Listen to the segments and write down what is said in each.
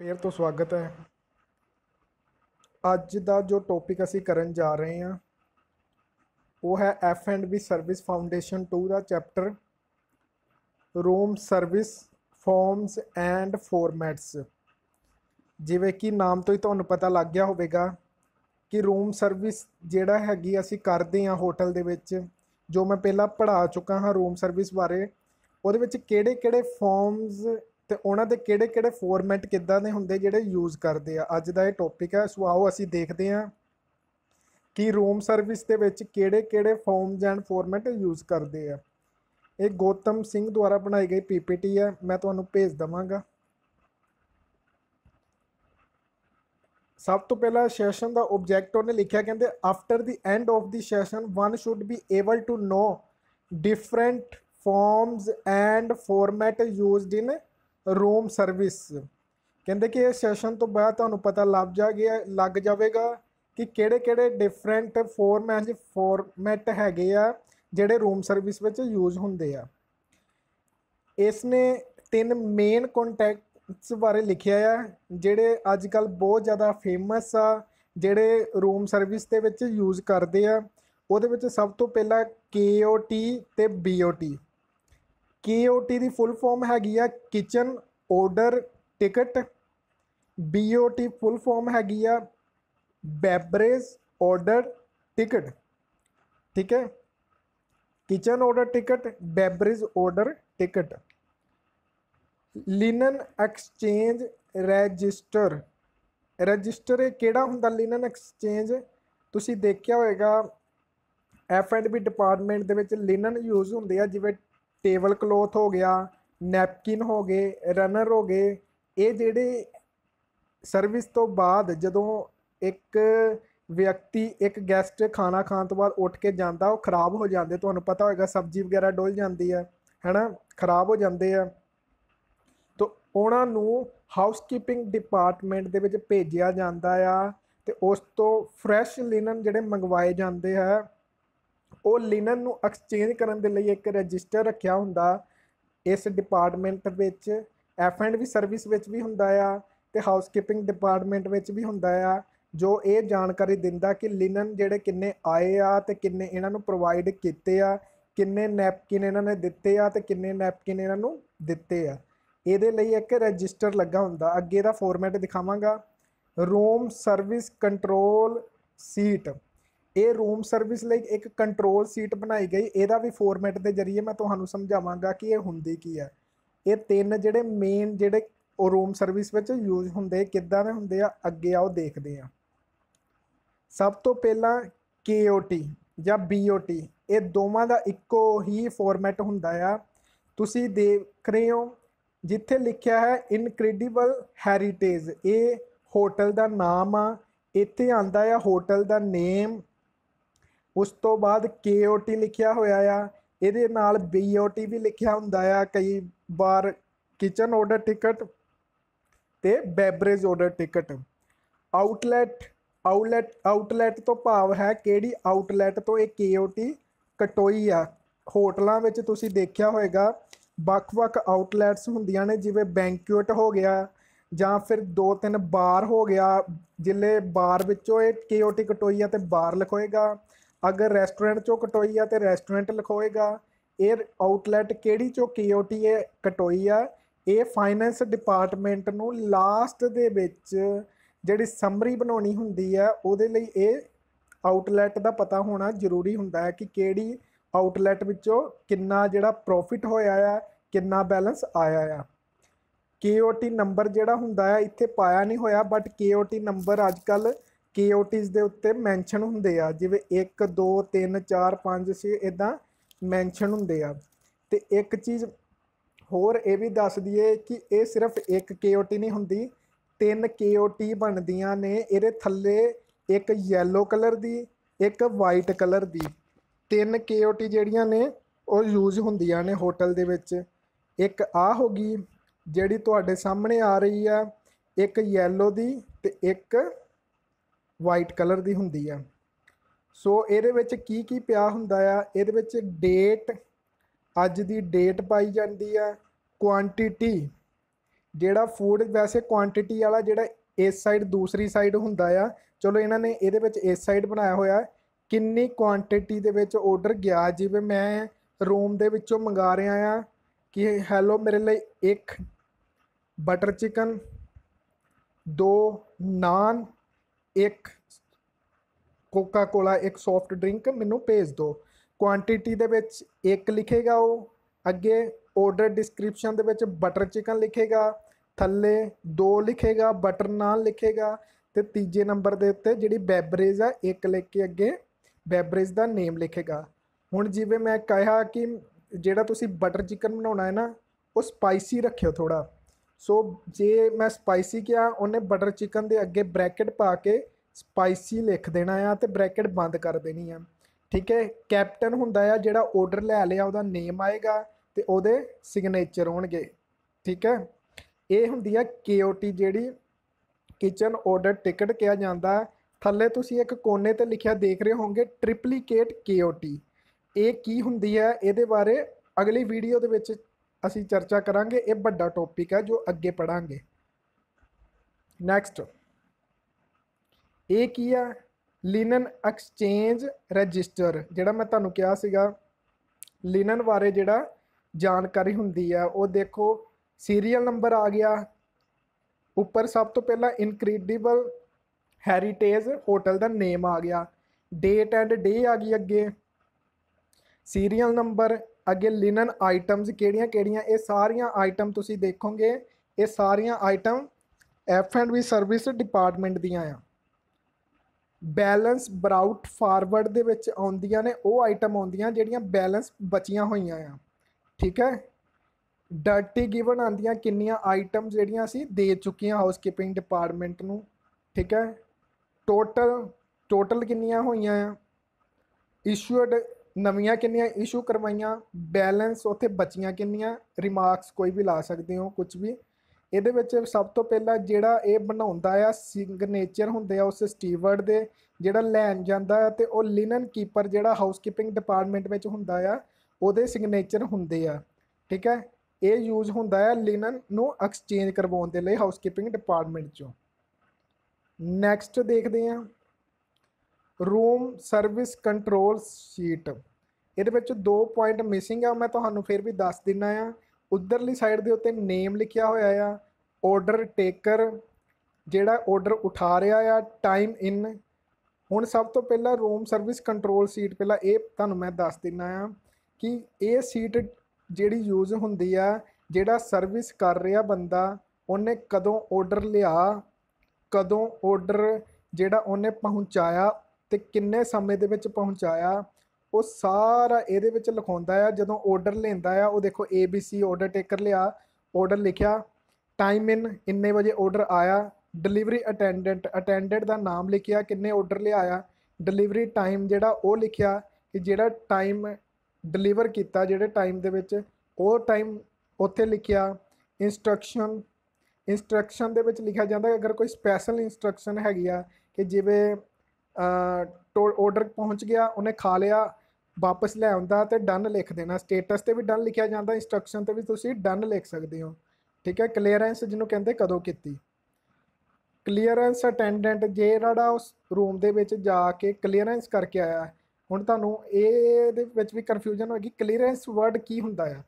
ਫੇਰ ਤੋਂ ਸਵਾਗਤ ਹੈ ਅੱਜ ਦਾ ਜੋ ਟੌਪਿਕ ਅਸੀਂ ਕਰਨ ਜਾ ਰਹੇ ਹਾਂ ਉਹ ਹੈ F and B service foundation 2 ਦਾ chapter room service forms and formats ਜਿਵੇਂ ਕਿ ਨਾਮ ਤੋਂ ਹੀ ਤੁਹਾਨੂੰ ਪਤਾ ਲੱਗ ਗਿਆ ਹੋਵੇਗਾ ਕਿ ਰੂਮ ਸਰਵਿਸ ਜਿਹੜਾ ਹੈਗੀ ਅਸੀਂ ਕਰਦੇ ਹਾਂ ਹੋਟਲ ਦੇ ਵਿੱਚ ਜੋ ਮੈਂ ਪਹਿਲਾਂ ਪੜ੍ਹਾ ਚੁੱਕਾ ਹਾਂ ਰੂਮ ਸਰਵਿਸ ਬਾਰੇ ਉਹਦੇ ਵਿੱਚ ਕਿਹੜੇ-ਕਿਹੜੇ ਫਾਰਮਸ ਤੇ ਉਹਨਾਂ ਦੇ ਕਿਹੜੇ-ਕਿਹੜੇ ਫਾਰਮੈਟ ਕਿੱਦਾਂ ਦੇ ਹੁੰਦੇ ਜਿਹੜੇ ਯੂਜ਼ ਕਰਦੇ ਆ ਅੱਜ ਦਾ ਇਹ ਟੌਪਿਕ ਹੈ ਸੋ ਆਓ ਅਸੀਂ ਦੇਖਦੇ ਆ ਕਿ ਰੂਮ ਸਰਵਿਸ ਦੇ ਵਿੱਚ ਕਿਹੜੇ-ਕਿਹੜੇ ਫਾਰਮਸ ਐਂਡ ਫਾਰਮੈਟ ਯੂਜ਼ ਕਰਦੇ ਆ ਇਹ ਗੋਤਮ ਸਿੰਘ ਦੁਆਰਾ ਬਣਾਈ ਗਈ ਪੀਪੀਟੀ ਹੈ ਮੈਂ ਤੁਹਾਨੂੰ ਭੇਜ ਦਵਾਂਗਾ ਸਭ ਤੋਂ ਪਹਿਲਾਂ ਸੈਸ਼ਨ ਦਾ ਆਬਜੈਕਟ ਉਹਨੇ ਲਿਖਿਆ ਕਹਿੰਦੇ after the end of the session one should be able to know different forms and format used in room service ਕਹਿੰਦੇ ਕਿ ਇਹ ਸੈਸ਼ਨ ਤੋਂ ਬਾਅਦ ਤੁਹਾਨੂੰ ਪਤਾ ਲੱਗ ਜਾਗੇ ਲੱਗ ਜਾਵੇਗਾ ਕਿ ਕਿਹੜੇ ਕਿਹੜੇ ਡਿਫਰੈਂਟ ਫਾਰਮੈਟ ਫਾਰਮੈਟ ਹੈਗੇ ਆ ਜਿਹੜੇ ਰੂਮ ਸਰਵਿਸ ਵਿੱਚ ਯੂਜ਼ ਹੁੰਦੇ ਆ ਇਸ ਨੇ ਤਿੰਨ ਮੇਨ ਕੰਟੈਕਟਸ ਬਾਰੇ ਲਿਖਿਆ ਆ ਜਿਹੜੇ ਅੱਜ ਕੱਲ ਬਹੁਤ ਜ਼ਿਆਦਾ ਫੇਮਸ ਆ ਜਿਹੜੇ ਰੂਮ ਸਰਵਿਸ ਦੇ ਵਿੱਚ ਯੂਜ਼ ਕਰਦੇ ਆ ਉਹਦੇ ਵਿੱਚ ਸਭ ਤੋਂ ਪਹਿਲਾਂ KOT ਤੇ BOT KOT ਦੀ ਫੁੱਲ ਫਾਰਮ ਹੈਗੀ ਆ kitchen order ticket BOT full form ਹੈਗੀ ਆ ਬੈਬਰੇਜ ਆਰਡਰ ਟਿਕਟ ਠੀਕ ਹੈ kitchen order ticket beverage order ticket linen exchange register register ਇਹ ਕਿਹੜਾ ਹੁੰਦਾ ਲਿਨਨ ਐਕਸਚੇਂਜ ਤੁਸੀਂ ਦੇਖਿਆ ਹੋਵੇਗਾ ਐਫ ਐਂਡ ਬੀ ਡਿਪਾਰਟਮੈਂਟ ਦੇ ਵਿੱਚ ਲਿਨਨ ਯੂਜ਼ ਹੁੰਦੇ ਆ ਜਿਵੇਂ ਟੇਬਲ ਕਲੋਥ ਹੋ ਗਿਆ ਨੈਪਕਿਨ ਹੋ ਗਏ ਰਨਰ ਹੋ ਗਏ ਇਹ ਜਿਹੜੇ ਸਰਵਿਸ ਤੋਂ ਬਾਅਦ ਜਦੋਂ ਇੱਕ ਵਿਅਕਤੀ ਇੱਕ ਗੈਸਟ ਖਾਣਾ ਖਾਣ ਤੋਂ ਬਾਅਦ ਉੱਠ ਕੇ ਜਾਂਦਾ ਉਹ ਖਰਾਬ ਹੋ ਜਾਂਦੇ ਤੁਹਾਨੂੰ ਪਤਾ ਹੋਵੇਗਾ ਸਬਜ਼ੀ ਵਗੈਰਾ ਡੋਲ ਜਾਂਦੀ ਹੈ ਹੈਨਾ ਖਰਾਬ ਹੋ ਜਾਂਦੇ ਆ ਤਾਂ ਉਹਨਾਂ ਨੂੰ ਹਾਊਸਕੀਪਿੰਗ ਡਿਪਾਰਟਮੈਂਟ ਦੇ ਵਿੱਚ ਭੇਜਿਆ ਜਾਂਦਾ ਆ ਤੇ ਉਸ ਤੋਂ ਫਰੈਸ਼ ਲਿਨਨ ਜਿਹੜੇ ਮੰਗਵਾਏ ਜਾਂਦੇ ਆ ਉਹ ਲਿਨਨ ਨੂੰ ਐਕਸਚੇਂਜ ਕਰਨ ਦੇ ਲਈ ਇੱਕ ਰਜਿਸਟਰ ਰੱਖਿਆ ਹੁੰਦਾ ਇਸ ਡਿਪਾਰਟਮੈਂਟ ਵਿੱਚ ਐਫ ਐਂਡ ਵੀ ਸਰਵਿਸ ਵਿੱਚ ਵੀ ਹੁੰਦਾ ਆ ਤੇ ਹਾਊਸਕੀਪਿੰਗ ਡਿਪਾਰਟਮੈਂਟ ਵਿੱਚ ਵੀ ਹੁੰਦਾ ਆ ਜੋ ਇਹ ਜਾਣਕਾਰੀ ਦਿੰਦਾ ਕਿ ਲਿਨਨ ਜਿਹੜੇ ਕਿੰਨੇ ਆਏ ਆ ਤੇ ਕਿੰਨੇ ਇਹਨਾਂ ਨੂੰ ਪ੍ਰੋਵਾਈਡ ਕੀਤੇ ਆ ਕਿੰਨੇ ਨੈਪਕਿਨ ਇਹਨਾਂ ਨੇ ਦਿੱਤੇ ਆ ਤੇ ਕਿੰਨੇ ਨੈਪਕਿਨ ਇਹਨਾਂ ਨੂੰ ਦਿੱਤੇ ਆ ਇਹਦੇ ਲਈ ਇੱਕ ਰਜਿਸਟਰ ਲੱਗਾ ਹੁੰਦਾ ਅੱਗੇ ਦਾ ਫਾਰਮੈਟ ਦਿਖਾਵਾਂਗਾ ਰੂਮ ਸਰਵਿਸ ਕੰਟਰੋਲ ਸੀਟ ਇਹ ਰੂਮ ਸਰਵਿਸ ਲਈ ਇੱਕ ਕੰਟਰੋਲ ਸੀਟ ਬਣਾਈ ਗਈ ਇਹਦਾ ਵੀ ਫਾਰਮੈਟ ਦੇ ਜ਼ਰੀਏ ਮੈਂ ਤੁਹਾਨੂੰ ਸਮਝਾਵਾਂਗਾ ਕਿ ਇਹ ਹੁੰਦੀ ਕੀ ਹੈ ਇਹ ਤਿੰਨ ਜਿਹੜੇ ਮੇਨ ਜਿਹੜੇ ਉਹ ਰੂਮ ਸਰਵਿਸ ਵਿੱਚ ਯੂਜ਼ ਹੁੰਦੇ ਕਿੱਦਾਂ ਦੇ ਹੁੰਦੇ ਆ ਅੱਗੇ ਆਓ ਦੇਖਦੇ ਆ ਸਭ ਤੋਂ ਪਹਿਲਾਂ KOT ਜਾਂ BOT ਇਹ ਦੋਵਾਂ ਦਾ ਇੱਕੋ ਹੀ ਫਾਰਮੈਟ ਹੁੰਦਾ ਆ ਤੁਸੀਂ ਦੇਖ ਰਹੇ ਹੋ ਜਿੱਥੇ ਲਿਖਿਆ ਹੈ ਇਨਕ੍ਰੈਡੀਬਲ ਹੈਰੀਟੇਜ ਇਹ ਹੋਟਲ ਦਾ ਨਾਮ ਆ ਇੱਥੇ ਆਂਦਾ ਆ ਹੋਟਲ ਦਾ ਨੇਮ ਉਸ ਤੋਂ ਬਾਅਦ KOT ਲਿਖਿਆ ਹੋਇਆ ਆ ਇਹਦੇ ਨਾਲ BOT ਵੀ ਲਿਖਿਆ ਹੁੰਦਾ ਆ ਕਈ ਵਾਰ ਕਿਚਨ ਆਰਡਰ ਟਿਕਟ ਤੇ beverage order ticket outlet outlet outlet ਤੋਂ ਭਾਵ ਹੈ ਕਿਹੜੀ ਆਊਟਲੈਟ ਤੋਂ ਇਹ KOT ਕਟੋਈ ਆ ਹੋਟਲਾਂ ਵਿੱਚ ਤੁਸੀਂ ਦੇਖਿਆ ਹੋਵੇਗਾ ਵੱਖ-ਵੱਖ ਆਊਟਲੈਟਸ ਹੁੰਦੀਆਂ ਨੇ ਜਿਵੇਂ ਬੈਂਕਿਊਟ ਹੋ ਗਿਆ ਜਾਂ ਫਿਰ ਦੋ ਤਿੰਨ ਬਾਰ ਹੋ ਗਿਆ ਜਿੱਲੇ ਬਾਰ ਵਿੱਚੋਂ ਇਹ ਕਟੋਈ ਆ ਤੇ ਬਾਰ ਲਿਖੋਏਗਾ ਅਗਰ ਰੈਸਟੋਰੈਂਟ ਚੋਂ ਕਟੋਈ ਆ ਤੇ ਰੈਸਟੋਰੈਂਟ ਲਿਖੋਏਗਾ ਇਹ ਆਊਟਲੈਟ ਕਿਹੜੀ ਚੋਂ ਕੀਓਟੀ ਹੈ ਕਟੋਈ ਆ ਇਹ ਫਾਈਨੈਂਸ ਡਿਪਾਰਟਮੈਂਟ ਨੂੰ ਲਾਸਟ ਦੇ ਵਿੱਚ ਜਿਹੜੀ ਸਮਰੀ ਬਣਾਉਣੀ ਹੁੰਦੀ ਆ ਉਹਦੇ ਲਈ ਇਹ ਆਊਟਲੈਟ ਦਾ ਪਤਾ ਹੋਣਾ ਜ਼ਰੂਰੀ ਹੁੰਦਾ ਹੈ ਕਿ ਕਿਹੜੀ ਆਊਟਲੈਟ ਵਿੱਚੋਂ ਕਿੰਨਾ ਜਿਹੜਾ ਪ੍ਰੋਫਿਟ ਹੋਇਆ ਆ ਕਿੰਨਾ ਬੈਲੈਂਸ ਆਇਆ ਆ KOT ਨੰਬਰ ਜਿਹੜਾ ਹੁੰਦਾ ਆ ਇੱਥੇ ਪਾਇਆ ਨਹੀਂ ਹੋਇਆ ਬਟ KOT ਨੰਬਰ ਅੱਜਕੱਲ੍ਹ ਕੇਓਟਿਸ ਦੇ ਉੱਤੇ ਮੈਂਸ਼ਨ ਹੁੰਦੇ ਆ ਜਿਵੇਂ 1 2 3 4 5 6 ਇਦਾਂ ਮੈਂਸ਼ਨ ਹੁੰਦੇ ਆ ਤੇ ਇੱਕ ਚੀਜ਼ ਹੋਰ ਇਹ ਵੀ ਦੱਸ ਦਈਏ ਕਿ ਇਹ ਸਿਰਫ ਇੱਕ ਕੇਓਟੀ ਨਹੀਂ ਹੁੰਦੀ ਤਿੰਨ ਕੇਓਟੀ ਬਣਦੀਆਂ ਨੇ ਇਹਦੇ ਥੱਲੇ ਇੱਕ ਯੈਲੋ ਕਲਰ ਦੀ ਇੱਕ ਵਾਈਟ ਕਲਰ ਦੀ ਤਿੰਨ ਕੇਓਟੀ ਜਿਹੜੀਆਂ ਨੇ ਉਹ ਯੂਜ਼ ਹੁੰਦੀਆਂ ਨੇ ਹੋਟਲ ਦੇ ਵਿੱਚ ਇੱਕ ਆ ਹੋ ਗਈ ਜਿਹੜੀ ਤੁਹਾਡੇ ਸਾਹਮਣੇ ਆ ਰਹੀ ਆ ਇੱਕ ਯੈਲੋ ਦੀ ਤੇ ਇੱਕ ਵਾਈਟ ਕਲਰ ਦੀ ਹੁੰਦੀ ਆ ਸੋ ਇਹਦੇ ਵਿੱਚ ਕੀ ਕੀ ਪਿਆ ਹੁੰਦਾ ਆ ਇਹਦੇ ਵਿੱਚ ਡੇਟ ਅੱਜ ਦੀ ਡੇਟ ਪਾਈ ਜਾਂਦੀ ਆ ਕੁਆਂਟੀਟੀ ਜਿਹੜਾ ਫੂਡ ਵੈਸੇ ਕੁਆਂਟੀਟੀ ਵਾਲਾ ਜਿਹੜਾ ਇਸ ਸਾਈਡ ਦੂਸਰੀ ਸਾਈਡ ਹੁੰਦਾ ਆ ਚਲੋ ਇਹਨਾਂ ਨੇ ਇਹਦੇ ਵਿੱਚ ਇਸ ਸਾਈਡ ਬਣਾਇਆ ਹੋਇਆ ਕਿੰਨੀ ਕੁਆਂਟੀਟੀ ਦੇ ਵਿੱਚ ਆਰਡਰ ਗਿਆ ਜਿਵੇਂ ਮੈਂ ਰੂਮ ਦੇ ਵਿੱਚੋਂ ਮੰਗਾ ਰਿਹਾ ਆ ਕਿ ਹੈਲੋ ਮੇਰੇ ਲਈ ਇੱਕ ਬਟਰ ਚਿਕਨ ਦੋ ਨਾਨ ਇੱਕ ਕੋਕਾ ਕੋਲਾ ਇੱਕ ਸੌਫਟ ਡਰਿੰਕ ਮੈਨੂੰ ਭੇਜ ਦਿਓ ਕੁਆਂਟੀਟੀ ਦੇ ਵਿੱਚ ਇੱਕ ਲਿਖੇਗਾ ਉਹ ਅੱਗੇ ਆਰਡਰ ਡਿਸਕ੍ਰਿਪਸ਼ਨ ਦੇ ਵਿੱਚ ਬਟਰ ਚਿਕਨ ਲਿਖੇਗਾ ਥੱਲੇ ਦੋ ਲਿਖੇਗਾ ਬਟਰ ਨਾਲ ਲਿਖੇਗਾ ਤੇ ਤੀਜੇ ਨੰਬਰ ਦੇ ਉੱਤੇ ਜਿਹੜੀ ਬੈਬਰੇਜ ਆ ਇੱਕ ਲਿਖ ਕੇ ਅੱਗੇ ਬੈਬਰੇਜ ਦਾ ਨੇਮ ਲਿਖੇਗਾ ਹੁਣ ਜਿਵੇਂ ਮੈਂ ਕਿਹਾ ਕਿ ਜਿਹੜਾ ਤੁਸੀਂ ਬਟਰ ਚਿਕਨ ਬਣਾਉਣਾ ਹੈ ਨਾ ਉਹ ਸਪਾਈਸੀ ਰੱਖਿਓ ਥੋੜਾ ਸੋ ਜੇ ਮੈਂ ਸਪਾਈਸੀ ਕਿਹਾ ਉਹਨੇ ਬਟਰ ਚਿਕਨ ਦੇ ਅੱਗੇ ਬ੍ਰੈਕਟ ਪਾ ਕੇ ਸਪਾਈਸੀ ਲਿਖ ਦੇਣਾ ਆ ਤੇ ਬ੍ਰੈਕਟ ਬੰਦ ਕਰ ਦੇਣੀ ਆ ਠੀਕ ਹੈ ਕੈਪਟਨ ਹੁੰਦਾ ਆ ਜਿਹੜਾ ਆਰਡਰ ਲੈ ਲਿਆ ਉਹਦਾ ਨੇਮ ਆਏਗਾ ਤੇ ਉਹਦੇ ਸਿਗਨੇਚਰ ਹੋਣਗੇ ਠੀਕ ਹੈ ਇਹ ਹੁੰਦੀ ਆ ਕੇਓਟੀ ਜਿਹੜੀ ਕਿਚਨ ਆਰਡਰ ਟਿਕਟ ਕਿਹਾ ਜਾਂਦਾ ਥੱਲੇ ਤੁਸੀਂ ਇੱਕ ਕੋਨੇ ਤੇ ਲਿਖਿਆ ਦੇਖ ਰਹੇ ਹੋਵੋਗੇ ਟ੍ਰਿਪਲੀਕੇਟ ਕੇਓਟੀ ਇਹ ਕੀ ਹੁੰਦੀ ਹੈ ਇਹਦੇ ਬਾਰੇ ਅਗਲੀ ਵੀਡੀਓ ਦੇ ਵਿੱਚ ਅਸੀਂ ਚਰਚਾ ਕਰਾਂਗੇ ਇਹ ਵੱਡਾ ਟੌਪਿਕ ਹੈ ਜੋ ਅੱਗੇ ਪੜਾਂਗੇ ਨੈਕਸਟ ਇਹ ਕੀ ਹੈ ਲਿਨਨ ਐਕਸਚੇਂਜ ਰਜਿਸਟਰ ਜਿਹੜਾ ਮੈਂ ਤੁਹਾਨੂੰ ਕਿਹਾ ਸੀਗਾ ਲਿਨਨ ਬਾਰੇ ਜਿਹੜਾ ਜਾਣਕਾਰੀ ਹੁੰਦੀ ਆ ਉਹ ਦੇਖੋ ਸੀਰੀਅਲ ਨੰਬਰ ਆ ਗਿਆ ਉੱਪਰ ਸਭ ਤੋਂ ਪਹਿਲਾਂ ਇਨਕ੍ਰੀਡੀਬਲ ਹੈਰੀਟੇਜ ਹੋਟਲ ਦਾ ਨੇਮ ਆ ਗਿਆ ਡੇਟ ਐਂਡ ਡੇ ਆ ਗਈ ਅੱਗੇ ਸੀਰੀਅਲ ਨੰਬਰ ਅੱਗੇ ਲਿਨਨ ਆਈਟਮਸ ਕਿਹੜੀਆਂ ਕਿਹੜੀਆਂ ਇਹ ਸਾਰੀਆਂ ਆਈਟਮ ਤੁਸੀਂ ਦੇਖੋਗੇ ਇਹ ਸਾਰੀਆਂ item F and B service department ਦੀਆਂ ਆ ਬੈਲੈਂਸ ਬਰਾਊਟ ਫਾਰਵਰਡ ਦੇ ਵਿੱਚ ਆਉਂਦੀਆਂ ਨੇ ਉਹ ਆਈਟਮ ਆਉਂਦੀਆਂ ਜਿਹੜੀਆਂ ਬੈਲੈਂਸ ਬਚੀਆਂ ਹੋਈਆਂ ਆ ਠੀਕ ਹੈ ਡਰਟੀ ਗਿਵਨ ਆਉਂਦੀਆਂ ਕਿੰਨੀਆਂ ਆਈਟਮ ਜਿਹੜੀਆਂ ਅਸੀਂ ਦੇ ਚੁੱਕੀਆਂ ਹਾਊਸਕੀਪਿੰਗ ਡਿਪਾਰਟਮੈਂਟ ਨੂੰ ਠੀਕ ਹੈ ਟੋਟਲ ਟੋਟਲ ਕਿੰਨੀਆਂ ਹੋਈਆਂ ਆ ਇਸ਼ੂਡ ਨਵੀਆਂ ਕਿੰਨੀਆਂ ਇਸ਼ੂ ਕਰਵਾਈਆਂ ਬੈਲੈਂਸ ਉੱਥੇ ਬਚੀਆਂ ਕਿੰਨੀਆਂ ਰਿਮਾਰਕਸ ਕੋਈ ਵੀ ਲਾ ਸਕਦੇ ਹੋ ਕੁਝ ਵੀ ਇਹਦੇ ਵਿੱਚ ਸਭ ਤੋਂ ਪਹਿਲਾਂ ਜਿਹੜਾ ਇਹ ਬਣਾਉਂਦਾ ਆ ਸਿਗਨੇਚਰ ਹੁੰਦੇ ਆ ਉਸ ਸਟੀਵਰਡ ਦੇ ਜਿਹੜਾ ਲੈਣ ਜਾਂਦਾ ਆ ਤੇ ਉਹ ਲਿਨਨ ਕੀਪਰ ਜਿਹੜਾ ਹਾਊਸਕੀਪਿੰਗ ਡਿਪਾਰਟਮੈਂਟ ਵਿੱਚ ਹੁੰਦਾ ਆ ਉਹਦੇ ਸਿਗਨੇਚਰ ਹੁੰਦੇ ਆ ਠੀਕ ਹੈ ਇਹ ਯੂਜ਼ ਹੁੰਦਾ ਆ ਲਿਨਨ ਨੂੰ ਐਕਸਚੇਂਜ ਕਰਵਾਉਣ ਦੇ ਲਈ ਹਾਊਸਕੀਪਿੰਗ ਡਿਪਾਰਟਮੈਂਟ ਚੋਂ ਨੈਕਸਟ ਦੇਖਦੇ ਆ ਰੂਮ ਸਰਵਿਸ ਕੰਟਰੋਲ ਸ਼ੀਟ ਇਹਦੇ ਵਿੱਚ ਦੋ ਪੁਆਇੰਟ ਮਿਸਿੰਗ ਆ ਮੈਂ ਤੁਹਾਨੂੰ ਫਿਰ ਵੀ ਦੱਸ ਦਿੰਨਾ ਆ ਉਧਰਲੀ ਸਾਈਡ ਦੇ ਉੱਤੇ ਨੇਮ ਲਿਖਿਆ ਹੋਇਆ ਆ ਆਰਡਰ ਟੇਕਰ ਜਿਹੜਾ ਆਰਡਰ ਉਠਾ ਰਿਹਾ ਆ ਟਾਈਮ ਇਨ ਹੁਣ ਸਭ ਤੋਂ ਪਹਿਲਾਂ ਰੂਮ ਸਰਵਿਸ ਕੰਟਰੋਲ ਸੀਟ ਪਹਿਲਾਂ ਇਹ ਤੁਹਾਨੂੰ ਮੈਂ ਦੱਸ ਦਿੰਨਾ ਆ ਕਿ ਇਹ ਸੀਟ ਜਿਹੜੀ ਯੂਜ਼ ਹੁੰਦੀ ਆ ਜਿਹੜਾ ਸਰਵਿਸ ਕਰ ਰਿਹਾ ਬੰਦਾ ਉਹਨੇ ਕਦੋਂ ਆਰਡਰ ਲਿਆ ਕਦੋਂ ਆਰਡਰ ਜਿਹੜਾ ਉਹਨੇ ਪਹੁੰਚਾਇਆ ਤੇ ਕਿੰਨੇ ਸਮੇਂ ਦੇ ਵਿੱਚ ਪਹੁੰਚਾਇਆ ਉਹ ਸਾਰਾ ਇਹਦੇ ਵਿੱਚ ਲਿਖਾਉਂਦਾ ਆ ਜਦੋਂ ਆਰਡਰ ਲੈਂਦਾ ਆ ਉਹ ਦੇਖੋ ABC ਆਰਡਰ ਟੇਕਰ ਲਿਆ ਆਰਡਰ ਲਿਖਿਆ ਟਾਈਮ ਇਨ ਇੰਨੇ ਵਜੇ ਆਰਡਰ ਆਇਆ ਡਿਲੀਵਰੀ ਅਟੈਂਡੈਂਟ ਅਟੈਂਡੈਂਟ ਦਾ ਨਾਮ ਲਿਖਿਆ ਕਿੰਨੇ ਆਰਡਰ ਲਿਆਇਆ ਡਿਲੀਵਰੀ ਟਾਈਮ ਜਿਹੜਾ ਉਹ ਲਿਖਿਆ ਕਿ ਜਿਹੜਾ ਟਾਈਮ ਡਿਲੀਵਰ ਕੀਤਾ ਜਿਹੜੇ ਟਾਈਮ ਦੇ ਵਿੱਚ ਉਹ ਟਾਈਮ ਉੱਥੇ ਲਿਖਿਆ ਇਨਸਟਰਕਸ਼ਨ ਇਨਸਟਰਕਸ਼ਨ ਦੇ ਵਿੱਚ ਲਿਖਿਆ ਜਾਂਦਾ ਕਿ ਅਗਰ ਕੋਈ ਸਪੈਸ਼ਲ ਇਨਸਟਰਕਸ਼ਨ ਹੈਗੀ ਆ ਕਿ ਜਿਵੇਂ ਆ ਆਰਡਰ ਪਹੁੰਚ ਗਿਆ ਉਹਨੇ ਖਾ ਲਿਆ ਵਾਪਸ ਲੈ ਆਉਂਦਾ ਤੇ ਡਨ ਲਿਖ ਦੇਣਾ ਸਟੇਟਸ ਤੇ ਵੀ ਡਨ ਲਿਖਿਆ ਜਾਂਦਾ ਇਨਸਟਰਕਸ਼ਨ ਤੇ ਵੀ ਤੁਸੀਂ ਡਨ ਲਿਖ ਸਕਦੇ ਹੋ ਠੀਕ ਹੈ ਕਲੀਅਰੈਂਸ ਜਿਹਨੂੰ ਕਹਿੰਦੇ ਕਦੋਂ ਕੀਤੀ ਕਲੀਅਰੈਂਸ ਅਟੈਂਡੈਂਟ ਜੇ ਜਿਹੜਾ ਉਸ ਰੂਮ ਦੇ ਵਿੱਚ ਜਾ ਕੇ ਕਲੀਅਰੈਂਸ ਕਰਕੇ ਆਇਆ ਹੁਣ ਤੁਹਾਨੂੰ ਇਹ ਦੇ ਵਿੱਚ ਵੀ ਕਨਫਿਊਜ਼ਨ ਹੋਏਗੀ ਕਲੀਅਰੈਂਸ ਵਰਡ ਕੀ ਹੁੰਦਾ ਹੈ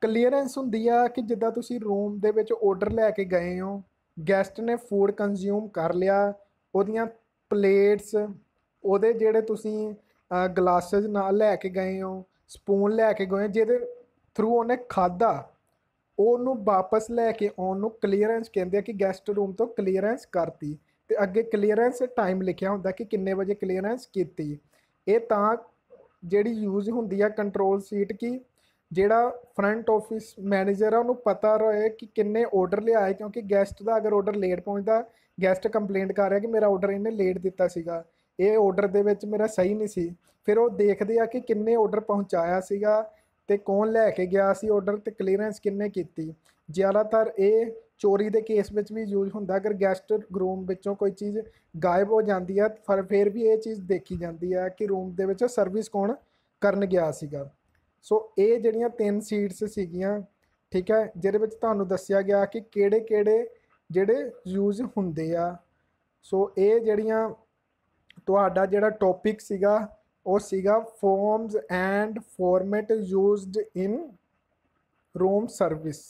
ਕਲੀਅਰੈਂਸ ਹੁੰਦੀ ਆ ਕਿ ਜਿੱਦਾਂ ਤੁਸੀਂ ਰੂਮ ਦੇ ਵਿੱਚ ਆਰਡਰ ਲੈ ਕੇ ਗਏ ਹੋ ਗੈਸਟ ਨੇ ਫੂਡ ਕੰਜ਼ਿਊਮ ਕਰ ਲਿਆ ਉਹਦੀਆਂ ਪਲੇਟਸ ਉਹਦੇ ਜਿਹੜੇ ਤੁਸੀਂ ਗਲਾਸਸ ਨਾਲ ਲੈ ਕੇ ਗਏ ਹੋ ਸਪੂਨ ਲੈ ਕੇ ਗਏ ਜਿਹਦੇ ਥਰੂ ਉਹਨੇ ਖਾਦਾ ਉਹਨੂੰ ਵਾਪਸ ਲੈ ਕੇ ਆਉਣ ਨੂੰ ਕਲੀਅਰੈਂਸ ਕਹਿੰਦੇ ਆ ਕਿ ਗੈਸਟ ਰੂਮ ਤੋਂ ਕਲੀਅਰੈਂਸ ਕਰਤੀ ਤੇ ਅੱਗੇ ਕਲੀਅਰੈਂਸ ਟਾਈਮ ਲਿਖਿਆ ਹੁੰਦਾ ਕਿ ਕਿੰਨੇ ਵਜੇ ਕਲੀਅਰੈਂਸ ਕੀਤੀ ਇਹ ਤਾਂ ਜਿਹੜੀ ਯੂਜ਼ ਹੁੰਦੀ ਆ ਕੰਟਰੋਲ ਸੀਟ ਕੀ ਜਿਹੜਾ ਫਰੰਟ ਆਫਿਸ ਮੈਨੇਜਰ ਆ ਉਹਨੂੰ ਪਤਾ ਰਹੇ ਕਿ ਕਿੰਨੇ ਆਰਡਰ ਲਿਆਏ ਕਿਉਂਕਿ ਗੈਸਟ ਦਾ ਅਗਰ ਆਰਡਰ ਲੇਟ ਪਹੁੰਚਦਾ ਗੈਸਟ ਕੰਪਲੇਂਟ ਕਰ ਰਿਹਾ ਕਿ ਮੇਰਾ ਆਰਡਰ ਇਹਨੇ ਲੇਟ ਦਿੱਤਾ ਸੀਗਾ ਇਹ ਆਰਡਰ ਦੇ ਵਿੱਚ ਮੇਰਾ ਸਹੀ ਨਹੀਂ ਸੀ ਫਿਰ ਉਹ ਦੇਖਦੇ ਆ ਕਿ ਕਿੰਨੇ ਆਰਡਰ ਪਹੁੰਚਾਇਆ ਸੀਗਾ ਤੇ ਕੌਣ ਲੈ ਕੇ ਗਿਆ ਸੀ ਆਰਡਰ ਤੇ ਕਲੀਅਰੈਂਸ ਕਿੰਨੇ ਕੀਤੀ ਜ਼ਿਆਦਾਤਰ ਇਹ ਚੋਰੀ ਦੇ ਕੇਸ ਵਿੱਚ ਵੀ ਯੂਜ਼ ਹੁੰਦਾ ਅਗਰ ਗੈਸਟ ਰੂਮ ਵਿੱਚੋਂ ਕੋਈ ਚੀਜ਼ ਗਾਇਬ ਹੋ ਜਾਂਦੀ ਹੈ ਪਰ ਫਿਰ ਵੀ ਇਹ ਚੀਜ਼ ਦੇਖੀ ਜਾਂਦੀ ਹੈ ਕਿ ਰੂਮ ਦੇ ਵਿੱਚ ਸਰਵਿਸ ਕੌਣ ਕਰਨ ਗਿਆ ਸੀਗਾ ਸੋ ਇਹ ਜਿਹੜੀਆਂ ਤਿੰਨ ਸੀਟਸ ਸੀਗੀਆਂ ਠੀਕ ਹੈ ਜਿਹਦੇ ਵਿੱਚ ਤੁਹਾਨੂੰ ਦੱਸਿਆ ਗਿਆ ਕਿ ਕਿਹੜੇ-ਕਿਹੜੇ ਜਿਹੜੇ ਯੂਜ਼ ਹੁੰਦੇ ਆ ਸੋ ਇਹ ਜਿਹੜੀਆਂ ਤੁਹਾਡਾ ਜਿਹੜਾ ਟੌਪਿਕ ਸੀਗਾ ਉਹ ਸੀਗਾ forms and format used in room service